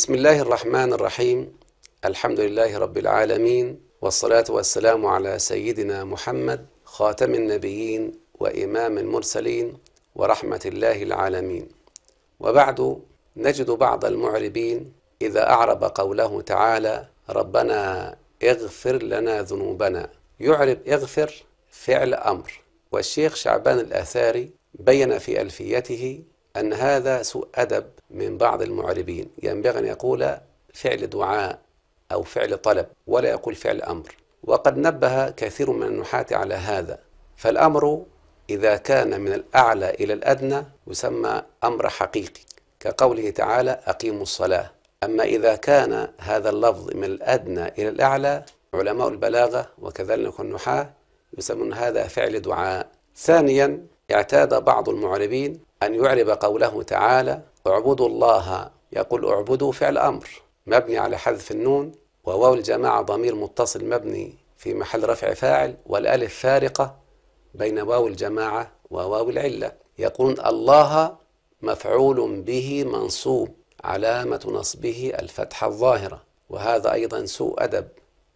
بسم الله الرحمن الرحيم الحمد لله رب العالمين والصلاة والسلام على سيدنا محمد خاتم النبيين وإمام المرسلين ورحمة الله العالمين وبعد نجد بعض المعربين إذا أعرب قوله تعالى ربنا اغفر لنا ذنوبنا يعرب اغفر فعل أمر والشيخ شعبان الأثاري بين في ألفيته أن هذا سوء أدب من بعض المعربين ينبغي أن يقول فعل دعاء أو فعل طلب ولا يقول فعل أمر وقد نبه كثير من النحاة على هذا فالأمر إذا كان من الأعلى إلى الأدنى يسمى أمر حقيقي كقوله تعالى أقيموا الصلاة أما إذا كان هذا اللفظ من الأدنى إلى الأعلى علماء البلاغة وكذلك النحاة يسمون هذا فعل دعاء ثانيا اعتاد بعض المعربين أن يعرب قوله تعالى اعبدوا الله يقول اعبدوا فعل أمر مبني على حذف النون وواو الجماعة ضمير متصل مبني في محل رفع فاعل والألف فارقة بين واو الجماعة وواو العلة يقول الله مفعول به منصوب علامة نصبه الفتحة الظاهرة وهذا أيضا سوء أدب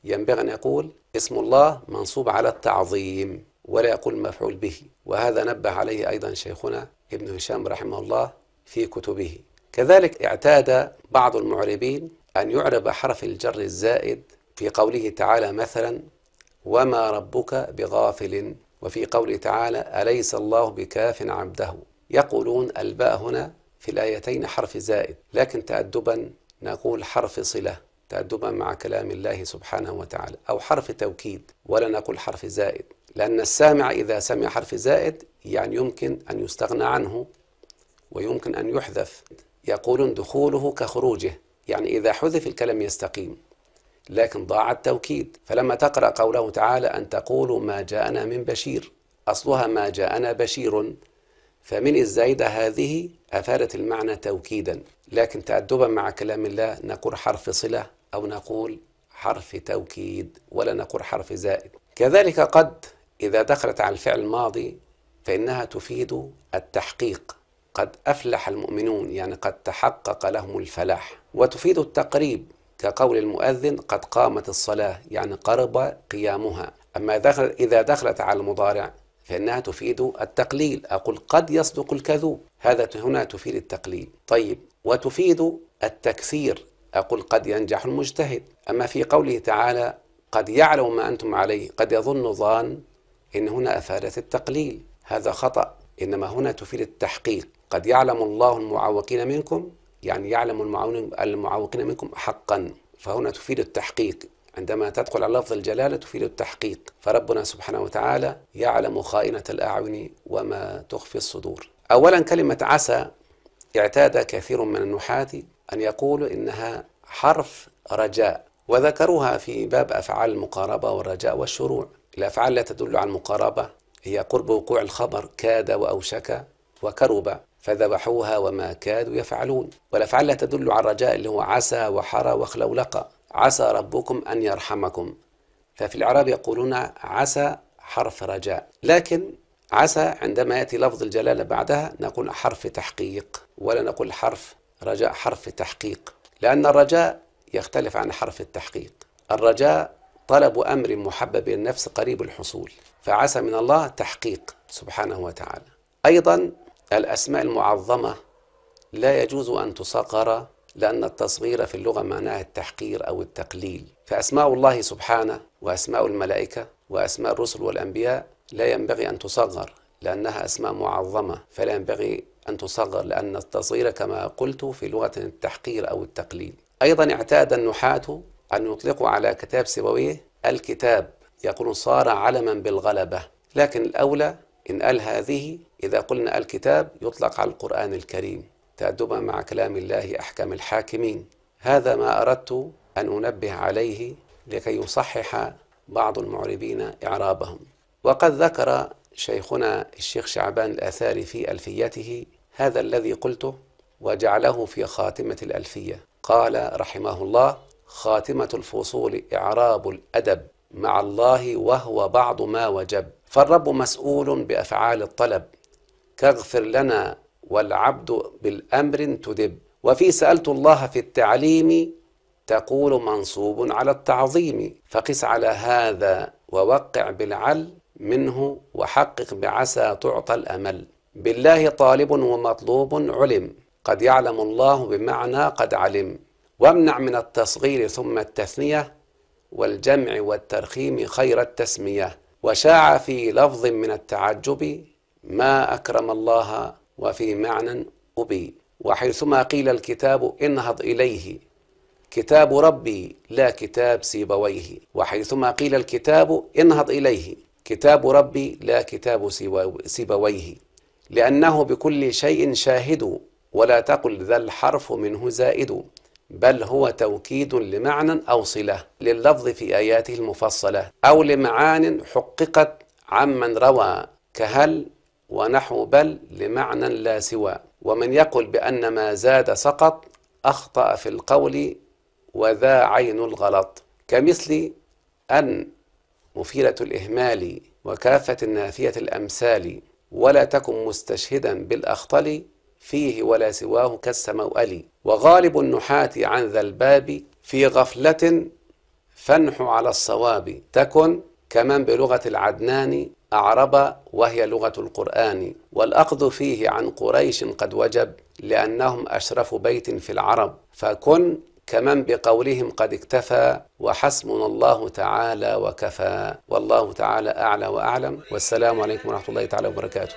ينبغي أن يقول اسم الله منصوب على التعظيم ولا يقول مفعول به وهذا نبه عليه أيضا شيخنا ابن هشام رحمه الله في كتبه كذلك اعتاد بعض المعربين أن يعرب حرف الجر الزائد في قوله تعالى مثلا وما ربك بغافل وفي قوله تعالى أليس الله بكاف عبده يقولون الباء هنا في الآيتين حرف زائد لكن تأدبا نقول حرف صلة تأدبا مع كلام الله سبحانه وتعالى أو حرف توكيد ولا نقول حرف زائد لأن السامع إذا سمع حرف زائد يعني يمكن أن يستغنى عنه ويمكن أن يحذف يقولون دخوله كخروجه يعني إذا حذف الكلام يستقيم لكن ضاع التوكيد فلما تقرأ قوله تعالى أن تقولوا ما جاءنا من بشير أصلها ما جاءنا بشير فمن الزايدة هذه أفادت المعنى توكيدا لكن تأدبا مع كلام الله نقول حرف صلة أو نقول حرف توكيد ولا نقول حرف زائد كذلك قد إذا دخلت على الفعل الماضي فإنها تفيد التحقيق قد أفلح المؤمنون يعني قد تحقق لهم الفلاح وتفيد التقريب كقول المؤذن قد قامت الصلاة يعني قرب قيامها أما دخل إذا دخلت على المضارع فإنها تفيد التقليل أقول قد يصدق الكذوب هذا هنا تفيد التقليل طيب وتفيد التكثير أقول قد ينجح المجتهد أما في قوله تعالى قد يعلم ما أنتم عليه قد يظن ظان إن هنا أفادت التقليل هذا خطأ إنما هنا تفيد التحقيق قد يعلم الله المعوقين منكم يعني يعلم المعوقين منكم حقا فهنا تفيد التحقيق عندما تدخل على لفظ الجلالة تفيد التحقيق فربنا سبحانه وتعالى يعلم خائنة الأعين وما تخفي الصدور أولا كلمة عسى اعتاد كثير من النحاة أن يقولوا إنها حرف رجاء وذكروها في باب أفعال المقاربة والرجاء والشروع الأفعال لا تدل على المقاربة هي قرب وقوع الخبر كاد وأوشك وكرب فذبحوها وما كادوا يفعلون والأفعال لا تدل على الرجاء اللي هو عسى وحرى وخلولق عسى ربكم أن يرحمكم ففي الإعراب يقولون عسى حرف رجاء لكن عسى عندما يأتي لفظ الجلالة بعدها نقول حرف تحقيق ولا نقول حرف رجاء حرف تحقيق لأن الرجاء يختلف عن حرف التحقيق الرجاء طلب أمر محبب النفس قريب الحصول فعسى من الله تحقيق سبحانه وتعالى أيضا الأسماء المعظمة لا يجوز أن تصغر لأن التصغير في اللغة معناه التحقير أو التقليل فأسماء الله سبحانه وأسماء الملائكة وأسماء الرسل والأنبياء لا ينبغي أن تصغر لأنها أسماء معظمة فلا ينبغي أن تصغر لأن التصغير كما قلت في لغة التحقير أو التقليل أيضا اعتاد النحاة أن يطلقوا على كتاب سيبويه الكتاب يقول صار علما بالغلبة لكن الأولى إن قال هذه إذا قلنا الكتاب يطلق على القرآن الكريم تأدبا مع كلام الله أحكم الحاكمين هذا ما أردت أن أنبه عليه لكي يصحح بعض المعربين إعرابهم وقد ذكر شيخنا الشيخ شعبان الأثاري في ألفيته هذا الذي قلته وجعله في خاتمة الألفية قال رحمه الله خاتمة الفصول إعراب الأدب مع الله وهو بعض ما وجب فالرب مسؤول بأفعال الطلب كاغفر لنا والعبد بالأمر تدب وفي سألت الله في التعليم تقول منصوب على التعظيم فقس على هذا ووقع بالعل منه وحقق بعسى تعطى الأمل بالله طالب ومطلوب علم قد يعلم الله بمعنى قد علم وامنع من التصغير ثم التثنية والجمع والترخيم خير التسمية وشاع في لفظ من التعجب ما أكرم الله وفي معنى أبي وحيثما قيل الكتاب انهض إليه كتاب ربي لا كتاب سيبويه وحيثما قيل الكتاب انهض إليه كتاب ربي لا كتاب سيبويه لأنه بكل شيء شاهد ولا تقل ذا الحرف منه زائد بل هو توكيد لمعنى أو صلة لللفظ في آياته المفصلة أو لمعان حققت عمن روى كهل ونحو بل لمعنى لا سوى ومن يقل بأن ما زاد سقط أخطأ في القول وذا عين الغلط كمثل أن مفيلة الإهمال وكافة النافية الأمثال ولا تكن مستشهدا بالأخطل فيه ولا سواه كالسموألي وغالب النحاة عن ذا الباب في غفلة فنح على الصواب تكن كمن بلغة العدنان أعرب وهي لغة القرآن والأخذ فيه عن قريش قد وجب لأنهم أشرف بيت في العرب فكن كمن بقولهم قد اكتفى وحسبنا الله تعالى وكفى والله تعالى أعلى وأعلم والسلام عليكم ورحمة الله تعالى وبركاته